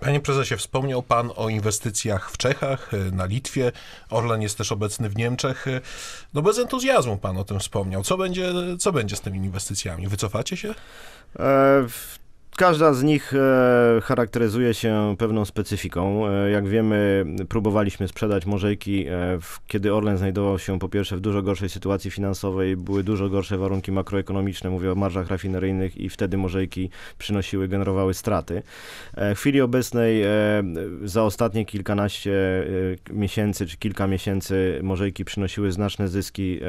Panie prezesie, wspomniał pan o inwestycjach w Czechach, e, na Litwie. Orlen jest też obecny w Niemczech. E, no bez entuzjazmu pan o tym wspomniał. Co będzie, co będzie z tymi inwestycjami? Wycofacie się? E, w Każda z nich e, charakteryzuje się pewną specyfiką. E, jak wiemy, próbowaliśmy sprzedać Morzejki, e, kiedy Orlen znajdował się po pierwsze w dużo gorszej sytuacji finansowej, były dużo gorsze warunki makroekonomiczne, mówię o marżach rafineryjnych i wtedy Morzejki przynosiły, generowały straty. W chwili obecnej za ostatnie kilkanaście miesięcy czy kilka miesięcy Morzejki przynosiły znaczne zyski,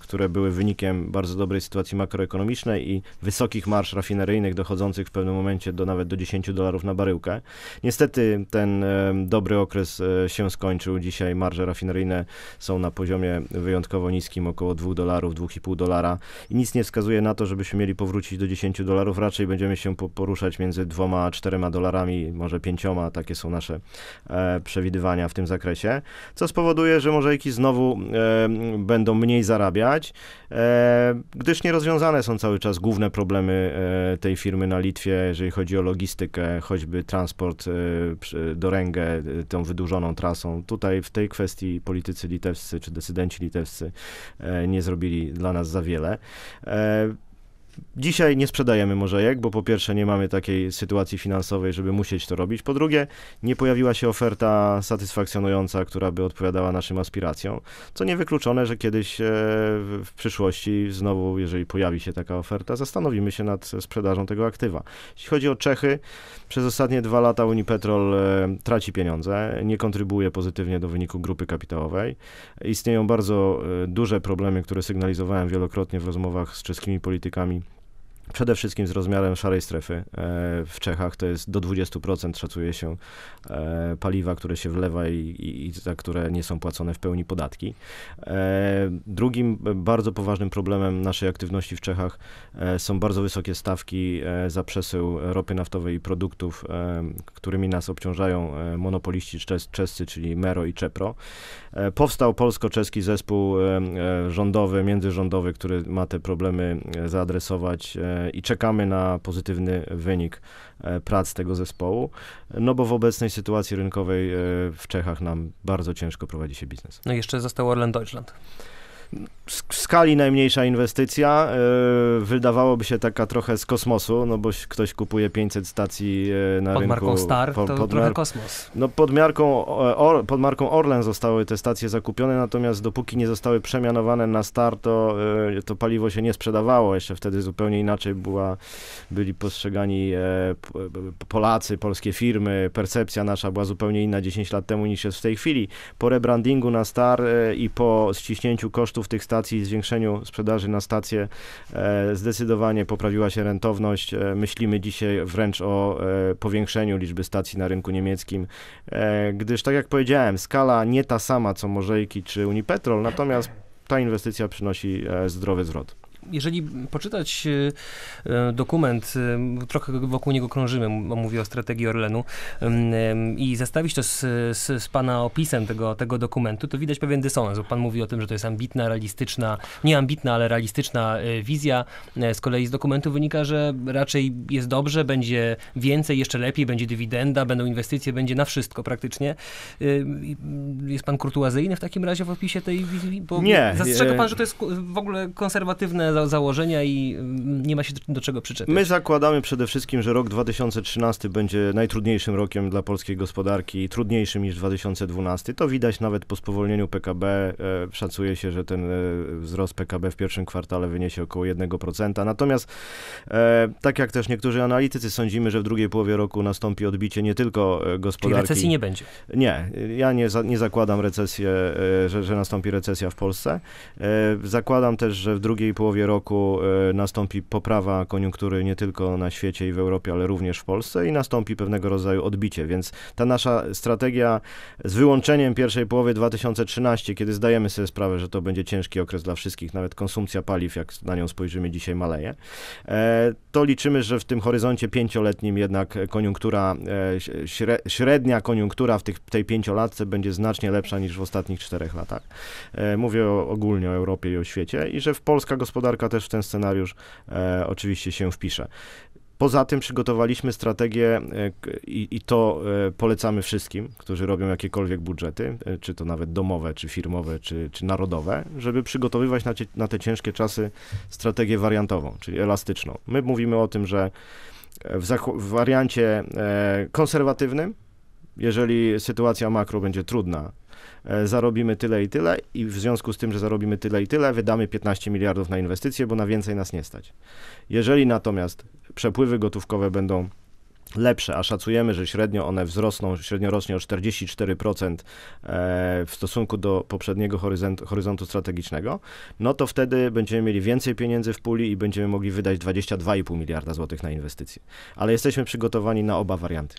które były wynikiem bardzo dobrej sytuacji makroekonomicznej i wysokich marsz rafineryjnych dochodzących w pewnym pewnym momencie do nawet do 10 dolarów na baryłkę. Niestety ten dobry okres e, się skończył. Dzisiaj marże rafineryjne są na poziomie wyjątkowo niskim, około 2 dolarów, 2,5 dolara i nic nie wskazuje na to, żebyśmy mieli powrócić do 10 dolarów. Raczej będziemy się poruszać między 2 a 4 dolarami, może 5, takie są nasze e, przewidywania w tym zakresie, co spowoduje, że morzejki znowu będą mniej zarabiać, e, gdyż nierozwiązane są cały czas główne problemy tej firmy na Litwie zakresie, jeżeli chodzi o logistykę, choćby transport e, do Ręgę, e, tą wydłużoną trasą. Tutaj w tej kwestii politycy litewscy czy decydenci litewscy e, nie zrobili dla nas za wiele. Dzisiaj nie sprzedajemy jak, bo po pierwsze nie mamy takiej sytuacji finansowej, żeby musieć to robić. Po drugie, nie pojawiła się oferta satysfakcjonująca, która by odpowiadała naszym aspiracjom, co nie wykluczone, że kiedyś e, w przyszłości znowu, jeżeli pojawi się taka oferta, zastanowimy się nad sprzedażą tego aktywa. Jeśli chodzi o Czechy, przez ostatnie dwa lata Unipetrol e, traci pieniądze, nie kontrybuje pozytywnie do wyniku grupy kapitałowej. Istnieją bardzo e, duże problemy, które sygnalizowałem wielokrotnie w rozmowach z czeskimi politykami Przede wszystkim z rozmiarem szarej strefy. E, w Czechach to jest do 20% szacuje się e, paliwa, które się wlewa i, i, i za które nie są płacone w pełni podatki. E, drugim bardzo poważnym problemem naszej aktywności w Czechach są bardzo wysokie stawki za przesył ropy naftowej i produktów, którymi nas obciążają monopoliści czescy, czyli Mero i Czepro. Powstał polsko-czeski zespół rządowy, międzyrządowy, który ma te problemy zaadresować i czekamy na pozytywny wynik e, prac tego zespołu, no bo w obecnej sytuacji rynkowej e, w Czechach nam bardzo ciężko prowadzi się biznes. No i jeszcze został Orlen Deutschland w skali najmniejsza inwestycja, e, wydawałoby się taka trochę z kosmosu, no bo ktoś kupuje 500 stacji e, na pod rynku. Pod marką Star po, to pod trochę mar... kosmos. No pod, e, or, pod marką Orlen zostały te stacje zakupione, natomiast dopóki nie zostały przemianowane na Star, to, to paliwo się nie sprzedawało. Jeszcze wtedy zupełnie inaczej była, byli postrzegani Polacy, polskie firmy, percepcja nasza była zupełnie inna 10 lat temu niż jest w tej chwili. Po rebrandingu na Star i po ściśnięciu kosztów kosztów tych stacji, zwiększeniu sprzedaży na stacje e, zdecydowanie poprawiła się rentowność. E, myślimy dzisiaj wręcz o e, powiększeniu liczby stacji na rynku niemieckim, gdyż tak jak powiedziałem, skala nie ta sama co Morzejki czy Unipetrol, natomiast ta inwestycja przynosi zdrowy zwrot jeżeli poczytać y, y, dokument, y, trochę wokół niego krążymy, mówię o strategii Orlenu, i zestawić to z, z, z, pana opisem tego, tego dokumentu, to widać pewien dysonans, bo pan mówi o tym, że to jest ambitna, realistyczna, nie ambitna, ale realistyczna wizja. E, z kolei z dokumentu wynika, że raczej jest dobrze, będzie więcej, jeszcze lepiej, będzie dywidenda, będą inwestycje, będzie na wszystko praktycznie. Jest pan kurtuazyjny w takim razie w opisie tej wizji? Bo nie. Zastrzega e, pan, że to jest w ogóle konserwatywne za założenia i mm, nie ma się do czego przyczepić. My zakładamy przede wszystkim, że rok 2013 będzie najtrudniejszym rokiem dla polskiej gospodarki, trudniejszym niż 2012. To widać nawet po spowolnieniu PKB. E, szacuje się, że ten e, wzrost PKB w pierwszym kwartale wyniesie około 1%. Natomiast e, tak jak też niektórzy analitycy sądzimy, że w drugiej połowie roku nastąpi odbicie nie tylko gospodarki. Czyli recesji nie będzie. Nie, ja nie, za, nie zakładam recesję, że, że nastąpi recesja w Polsce. Zakładam też, że w drugiej połowie roku e, nastąpi poprawa koniunktury nie tylko na świecie i w Europie, ale również w Polsce i nastąpi pewnego rodzaju odbicie. Więc ta nasza strategia z wyłączeniem pierwszej połowy 2013, kiedy zdajemy sobie sprawę, że to będzie ciężki okres dla wszystkich, nawet konsumpcja paliw, jak na nią spojrzymy dzisiaj, maleje, e, to liczymy, że w tym horyzoncie pięcioletnim jednak koniunktura, e, średnia koniunktura w tych, tej pięciolatce będzie znacznie lepsza niż w ostatnich czterech latach. Mówię ogólnie o Europie i o świecie i że w Polska gospodarka gospodarka też w ten scenariusz e, oczywiście się wpisze. Poza tym przygotowaliśmy strategię e, i, i, to e, polecamy wszystkim, którzy robią jakiekolwiek budżety, e, czy to nawet domowe, czy firmowe, czy, czy narodowe, żeby przygotowywać na, na te ciężkie czasy strategię wariantową, czyli elastyczną. My mówimy o tym, że w, w wariancie konserwatywnym, jeżeli sytuacja makro będzie trudna, E, zarobimy tyle i tyle i w związku z tym, że zarobimy tyle i tyle, wydamy 15 miliardów na inwestycje, bo na więcej nas nie stać. Jeżeli natomiast przepływy gotówkowe będą lepsze, a szacujemy, że średnio one wzrosną średniorocznie o 44% e, w stosunku do poprzedniego horyzontu, horyzontu, strategicznego, no to wtedy będziemy mieli więcej pieniędzy w puli i będziemy mogli wydać 22,5 miliarda złotych na inwestycje. Ale jesteśmy przygotowani na oba warianty.